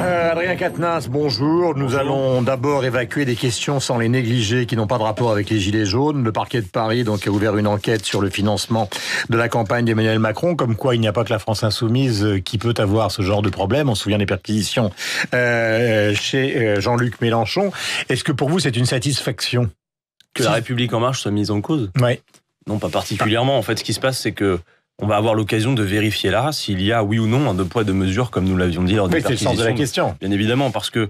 Euh, Adrien Quatennens, bonjour. Nous allons d'abord évacuer des questions sans les négliger qui n'ont pas de rapport avec les Gilets jaunes. Le parquet de Paris donc, a ouvert une enquête sur le financement de la campagne d'Emmanuel Macron, comme quoi il n'y a pas que la France insoumise euh, qui peut avoir ce genre de problème. On se souvient des perquisitions euh, chez Jean-Luc Mélenchon. Est-ce que pour vous c'est une satisfaction Que la République en marche soit mise en cause Oui. Non, pas particulièrement. En fait, ce qui se passe, c'est que on va avoir l'occasion de vérifier là s'il y a oui ou non un deux poids deux mesures comme nous l'avions dit lors des oui, c'est le sens de la question. Bien évidemment parce que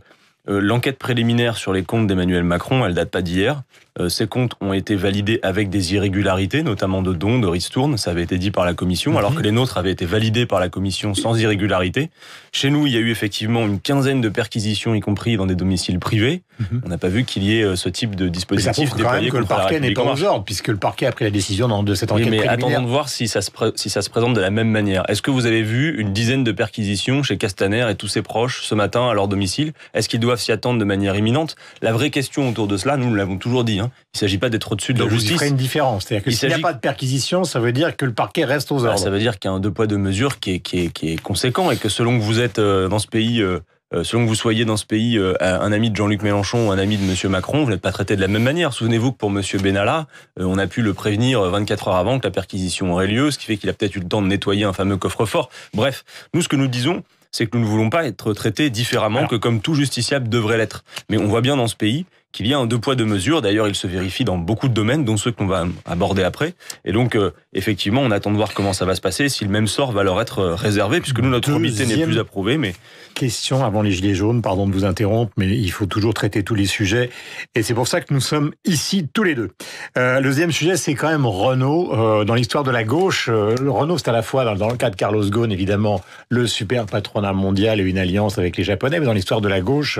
euh, l'enquête préliminaire sur les comptes d'Emmanuel Macron, elle date pas d'hier. Euh, ces comptes ont été validés avec des irrégularités, notamment de dons, de ristournes, ça avait été dit par la Commission, alors mhm. que les nôtres avaient été validés par la Commission sans irrégularité. Chez nous, il y a eu effectivement une quinzaine de perquisitions, y compris dans des domiciles privés. Mhm. On n'a pas vu qu'il y ait euh, ce type de dispositif mais ça prouve quand même que le parquet n'est pas en genre, puisque le parquet a pris la décision de cette enquête oui, mais attendons de voir si ça, se si ça se présente de la même manière. Est-ce que vous avez vu une dizaine de perquisitions chez Castaner et tous ses proches ce matin à leur domicile Est-ce qu'ils doivent s'y attendre de manière imminente La vraie question autour de cela, nous l'avons toujours dit, hein. Hein. Il ne s'agit pas d'être au-dessus de la justice. Il une différence. C'est-à-dire s'il n'y a pas de perquisition, ça veut dire que le parquet reste aux bah, ordres. ça veut dire qu'il y a un deux poids, deux mesures qui est, qui, est, conséquent et que selon que vous êtes euh, dans ce pays, euh, euh, selon que vous soyez dans ce pays un ami de Jean-Luc Mélenchon ou un ami de M. Macron, vous n'êtes pas traité de la même manière. Souvenez-vous que pour M. Benalla, on a pu le prévenir 24 heures avant que la perquisition aurait lieu, ce qui fait qu'il a peut-être eu le temps de nettoyer un fameux coffre-fort. Bref, nous, ce que nous disons, c'est que nous ne voulons pas être traités différemment que comme tout justiciable devrait l'être. Mais on voit bien dans ce pays qu'il y a un deux poids deux mesures. D'ailleurs, il se vérifie dans beaucoup de domaines, dont ceux qu'on va aborder après. Et donc, euh, effectivement, on attend de voir comment ça va se passer, si le même sort va leur être euh, réservé, puisque nous, notre comité n'est plus approuvé. Mais question avant les gilets jaunes, pardon de vous interrompre, mais il faut toujours traiter tous les sujets, et c'est pour ça que nous sommes ici tous les deux. Euh, le deuxième sujet, c'est quand même Renault dans l'histoire de la gauche. Renault, c'est à la fois dans, le cas de Carlos Ghosn, évidemment, le super patronat mondial et une alliance avec les Japonais, mais dans l'histoire de la gauche,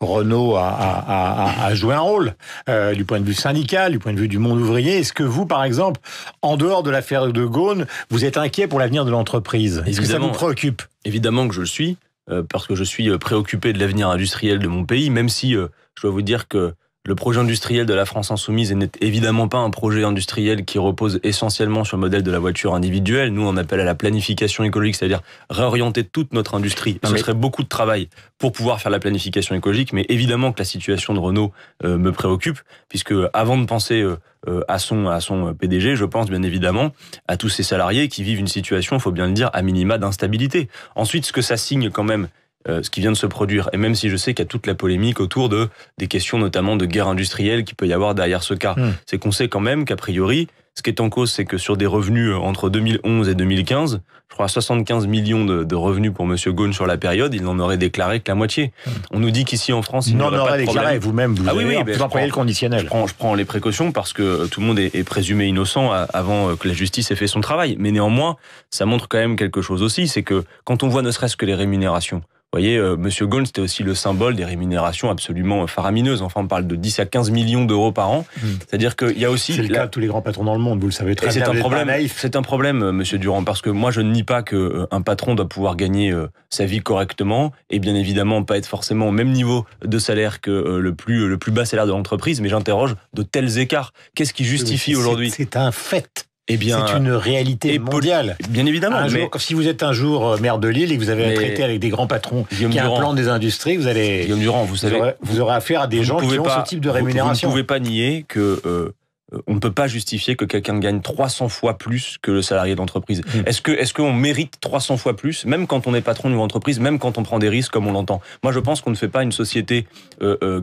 Renault a a joué un rôle euh, du point de vue syndical, du point de vue du monde ouvrier. Est-ce que vous, par exemple, en dehors de l'affaire de Gaune, vous êtes inquiet pour l'avenir de l'entreprise Est-ce que ça vous préoccupe Évidemment que je le suis, euh, parce que je suis euh, préoccupé de l'avenir industriel de mon pays, même si je dois vous dire que le projet industriel de la France insoumise n'est évidemment pas un projet industriel qui repose essentiellement sur le modèle de la voiture individuelle. Nous, on appelle à la planification écologique, c'est-à-dire réorienter toute notre industrie. Ce serait beaucoup de travail pour pouvoir faire la planification écologique, mais évidemment que la situation de Renault euh, me préoccupe, puisque avant de penser euh, euh, à son à son PDG, je pense bien évidemment à tous ses salariés qui vivent une situation, faut bien le dire, à minima d'instabilité. Ensuite, ce que ça signe quand même, euh, ce qui vient de se produire. Et même si je sais qu'il y a toute la polémique autour de des questions notamment de guerre industrielle qui peut y avoir derrière ce cas, hmm. c'est qu'on sait quand même qu'a priori, ce qui est en cause, c'est que sur des revenus euh, entre 2011 et 2015, je crois 75 millions de, revenus pour Monsieur Ghosn sur la période, il n'en aurait déclaré que la moitié. Hmm. On nous dit qu'ici en France, il n'en aurait, pas déclaré. Vous-même, vous, ah oui, oui, ben, employez le conditionnel. Je prends, les précautions parce que euh, tout le monde est, présumé innocent avant que la justice ait fait son travail. Mais néanmoins, ça montre quand même quelque chose aussi, c'est que quand on voit ne serait-ce que les rémunérations, vous voyez, euh, Monsieur Gold c'était aussi le symbole des rémunérations absolument euh, faramineuses. Enfin, on parle de 10 à 15 millions d'euros par an. Hmm. C'est-à-dire qu'il y a aussi... C'est le cas de tous les grands patrons dans le monde, vous le savez très bien. C'est un problème, c'est un problème, Monsieur Durand, parce que moi, je ne nie pas qu'un euh, patron doit pouvoir gagner sa vie correctement et bien évidemment pas être forcément au même niveau de salaire que le, plus, le plus bas salaire de l'entreprise, mais j'interroge de tels écarts. Qu'est-ce qui justifie aujourd'hui C'est un fait. Eh bien, c'est une réalité mondiale. Bien évidemment. si vous êtes un jour euh, maire de Lille et que vous avez un traité avec des grands patrons qui a un plan des industries, vous allez. vous savez, vous aurez, affaire à des gens qui ont ce type de rémunération. Vous, ne pouvez pas nier que. Euh, euh, on ne peut pas justifier que quelqu'un gagne 300 fois plus que le salarié d'entreprise. Mmh. Est-ce que est-ce qu'on mérite 300 fois plus, même quand on est patron d'une entreprise, même quand on prend des risques comme on l'entend Moi, je pense qu'on ne fait pas une société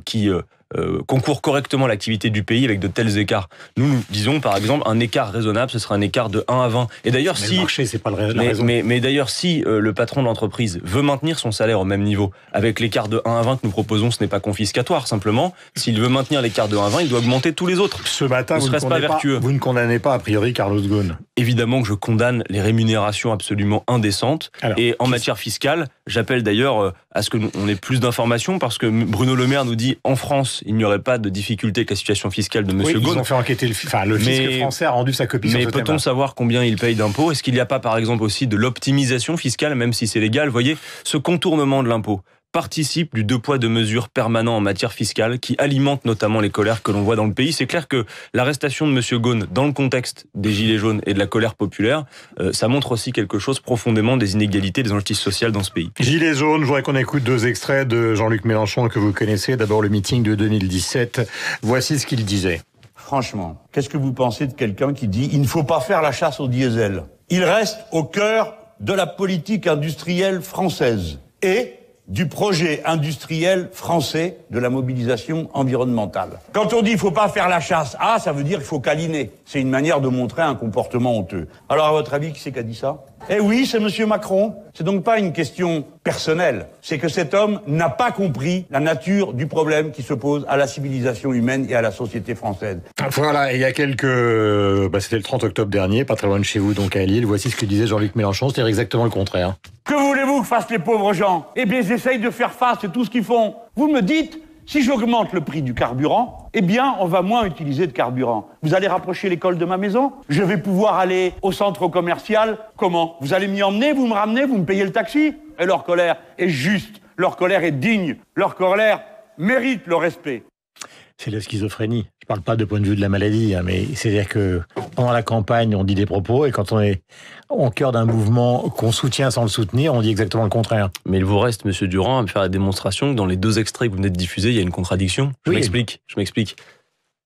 qui qu'on euh, concourent correctement l'activité du pays avec de tels écarts. Nous, nous disons par exemple un écart raisonnable, ce sera un écart de 1 à 20. Et d'ailleurs si le marché, pas la mais, mais, d'ailleurs si euh, le patron de l'entreprise veut maintenir son salaire au même niveau avec l'écart de 1 à 20 que nous proposons, ce n'est pas confiscatoire simplement. S'il veut maintenir l'écart de 1 à 20, il doit augmenter tous les autres. Ce matin, vous, ne pas Pas, vous ne condamnez pas a priori Carlos Ghosn. Évidemment que je condamne les rémunérations absolument indécentes et en matière fiscale, j'appelle d'ailleurs euh, à ce que on ait plus d'informations parce que Bruno Le Maire nous dit en France il n'y aurait pas de difficulté avec la situation fiscale de M. Oui, Ils ont fait enquêter le, enfin, le fisc français a rendu sa copie. Mais peut-on savoir combien il paye d'impôts Est-ce qu'il n'y a pas, par exemple, aussi de l'optimisation fiscale, même si c'est légal voyez, ce contournement de l'impôt participe du deux poids de mesures permanent en matière fiscale qui alimente notamment les colères que l'on voit dans le pays. C'est clair que l'arrestation de M. Gaune dans le contexte des Gilets jaunes et de la colère populaire, euh, ça montre aussi quelque chose profondément des inégalités, des injustices sociales dans ce pays. Gilets jaunes, je voudrais qu'on écoute deux extraits de Jean-Luc Mélenchon que vous connaissez. D'abord le meeting de 2017. Voici ce qu'il disait. Franchement, qu'est-ce que vous pensez de quelqu'un qui dit il ne faut pas faire la chasse au diesel Il reste au cœur de la politique industrielle française. Et du projet industriel français de la mobilisation environnementale. Quand on dit il faut pas faire la chasse ah, ça veut dire qu'il faut câliner. C'est une manière de montrer un comportement honteux. Alors à votre avis, qui c'est qui a dit ça Eh oui, c'est monsieur Macron. C'est donc pas une question personnel. C'est que cet homme n'a pas compris la nature du problème qui se pose à la civilisation humaine et à la société française. Voilà, il y a quelques... Euh, bah, c'était le 30 octobre dernier, pas très loin de chez vous, donc à Lille. Voici ce que disait Jean-Luc Mélenchon, c'est-à-dire exactement le contraire. Que voulez-vous que fassent les pauvres gens Eh bien, ils essayent de faire face, à tout ce qu'ils font. Vous me dites, si j'augmente le prix du carburant, eh bien, on va moins utiliser de carburant. Vous allez rapprocher l'école de ma maison Je vais pouvoir aller au centre commercial Comment Vous allez m'y emmener, vous me ramenez, vous me payez le taxi et leur colère est juste, leur colère est digne, leur colère mérite le respect. C'est la schizophrénie. Je ne parle pas de point de vue de la maladie, hein, mais c'est-à-dire que pendant la campagne, on dit des propos, et quand on est au cœur d'un mouvement qu'on soutient sans le soutenir, on dit exactement le contraire. Mais il vous reste, Monsieur Durand, à faire la démonstration que dans les deux extraits que vous venez de diffuser, il y a une contradiction. Je m'explique. Je m'explique.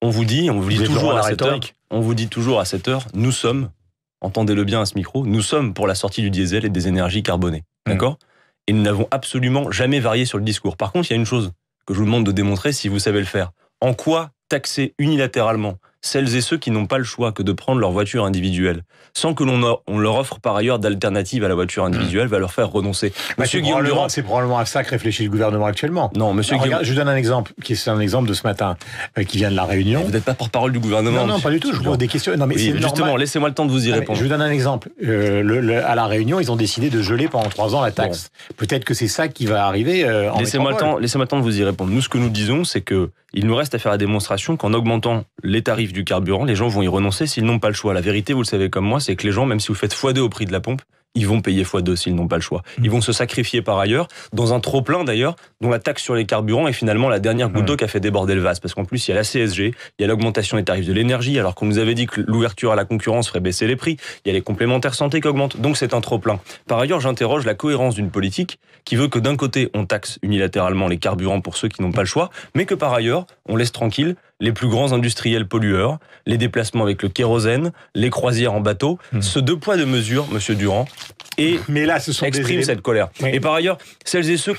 On vous dit, on vous, dit toujours à cette heure, on vous dit toujours à cette heure, nous sommes, entendez-le bien à ce micro, nous sommes pour la sortie du diesel et des énergies carbonées. Mmh. D'accord Et nous n'avons absolument jamais varié sur le discours. Par contre, il y a une chose que je vous demande de démontrer si vous savez le faire. En quoi taxer unilatéralement celles et ceux qui n'ont pas le choix que de prendre leur voiture individuelle, sans que l'on on leur offre par ailleurs d'alternatives à la voiture individuelle, va leur faire renoncer. Bah, monsieur Guillaume c'est probablement à ça que réfléchit le gouvernement actuellement. Non, Monsieur ah, Guillaume, je vous donne un exemple qui est un exemple de ce matin euh, qui vient de la Réunion. Vous n'êtes pas porte-parole du gouvernement. Non, non, pas du tout. Je des questions. Non, mais justement, laissez-moi le temps de vous y répondre. je vous donne un exemple. Euh, le, à la Réunion, ils ont décidé de geler pendant trois ans la taxe. Peut-être que c'est ça qui va arriver. Euh, laissez-moi le temps. Laissez-moi le temps de vous y répondre. Nous, ce que nous disons, c'est que il nous reste à faire la démonstration qu'en augmentant les tarifs du carburant, les gens vont y renoncer s'ils n'ont pas le choix. La vérité, vous le savez comme moi, c'est que les gens, même si vous faites x2 au prix de la pompe, ils vont payer x2 s'ils n'ont pas le choix. Ils hmm. vont se sacrifier par ailleurs, dans un trop-plein d'ailleurs, dont la taxe sur les carburants est finalement la dernière goutte hmm. d'eau qui a fait déborder le vase. Parce qu'en plus, il y a la CSG, il y a l'augmentation des tarifs de l'énergie, alors qu'on nous avait dit que l'ouverture à la concurrence ferait baisser les prix, il y a les complémentaires santé qui augmentent, donc c'est un trop-plein. Par ailleurs, j'interroge la cohérence d'une politique qui veut que d'un côté, on taxe unilatéralement les carburants pour ceux qui n'ont pas le choix, mais que par ailleurs, on laisse tranquille les plus grands industriels pollueurs, les déplacements avec le kérosène, les croisières en bateau. Hmm. Ce deux poids de mesure, Monsieur Durand, et Mais là, sont exprime cette colère. Et par ailleurs, celles et ceux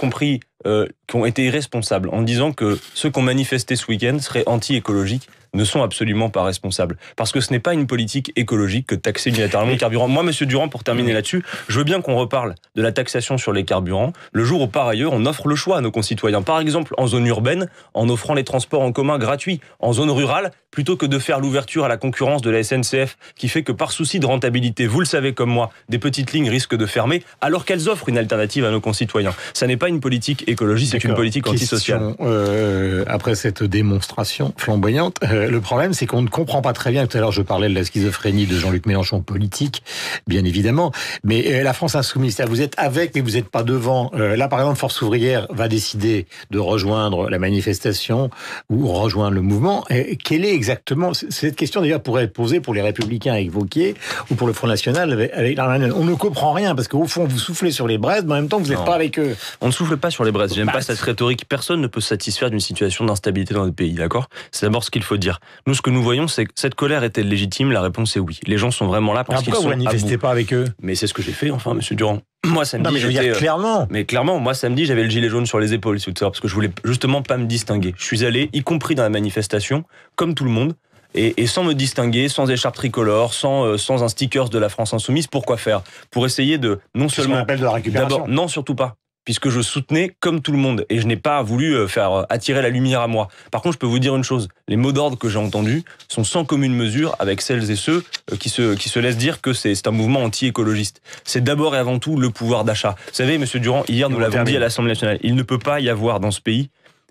euh, qui ont été irresponsables en disant que ceux qui ont manifesté ce week-end seraient anti-écologiques, ne sont absolument pas responsables. Parce que ce n'est pas une politique écologique que de taxer unilatéralement les carburants. Moi, Monsieur Durand, pour terminer là-dessus, je veux bien qu'on reparle de la taxation sur les carburants le jour où, par ailleurs, on offre le choix à nos concitoyens. Par exemple, en zone urbaine, en offrant les transports en commun gratuits. En zone rurale, plutôt que de faire l'ouverture à la concurrence de la SNCF, qui fait que par souci de rentabilité, vous le savez comme moi, des petites lignes risquent de fermer, alors qu'elles offrent une alternative à nos concitoyens. Ça n'est pas une politique écologique, c'est une politique antisociale. Euh, après cette démonstration flamboyante, euh, euh, le problème, c'est qu'on ne comprend pas très bien. Tout à l'heure, je parlais de la schizophrénie de Jean-Luc Mélenchon politique, bien évidemment. Mais euh, la France insoumise, vous êtes avec, mais vous n'êtes pas devant. Euh, là, par exemple, Force ouvrière va décider de rejoindre la manifestation ou rejoindre le mouvement. quelle est exactement cette question D'ailleurs, pourrait être posée pour les Républicains avec Vauquier ou pour le Front National avec, On ne comprend rien parce qu'au fond, vous soufflez sur les braises, mais en même temps, vous n'êtes pas avec eux. On ne souffle pas sur les braises. J'aime bah, pas cette rhétorique. Personne ne peut satisfaire d'une situation d'instabilité dans le pays, d'accord C'est d'abord ce qu'il faut dire. Nous, ce que nous voyons, c'est que cette colère était légitime. La réponse est oui. Les gens sont vraiment là parce ah, qu'ils sont. Pourquoi vous manifestez pas avec eux Mais c'est ce que j'ai fait, enfin, Monsieur Durand. Moi, samedi, mais je euh, clairement. Mais clairement, moi, samedi, j'avais le gilet jaune sur les épaules, parce que je voulais justement pas me distinguer. Je suis allé, y compris dans la manifestation, comme tout le monde, et, sans me distinguer, sans écharpe tricolore, sans, euh, un sticker de la France insoumise, pourquoi faire Pour essayer de non seulement de la non surtout pas puisque je soutenais comme tout le monde et je n'ai pas voulu euh, faire euh, attirer la lumière à moi. Par contre, je peux vous dire une chose, les mots d'ordre que j'ai entendus sont sans commune mesure avec celles et ceux euh, qui se, qui se laissent dire que c'est un mouvement anti-écologiste. C'est d'abord et avant tout le pouvoir d'achat. Vous savez, Monsieur Durand, hier nous l'avons dit à l'Assemblée nationale, il ne peut pas y avoir dans ce pays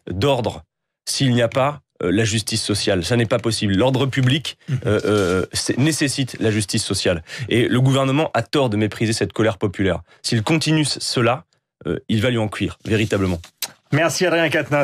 d'ordre s'il n'y a pas la justice sociale. Ça n'est pas possible. L'ordre public nécessite la justice sociale. Et le gouvernement a tort de mépriser cette colère populaire. S'il continue cela, euh, il va lui en cuire, véritablement. Merci Adrien Katna.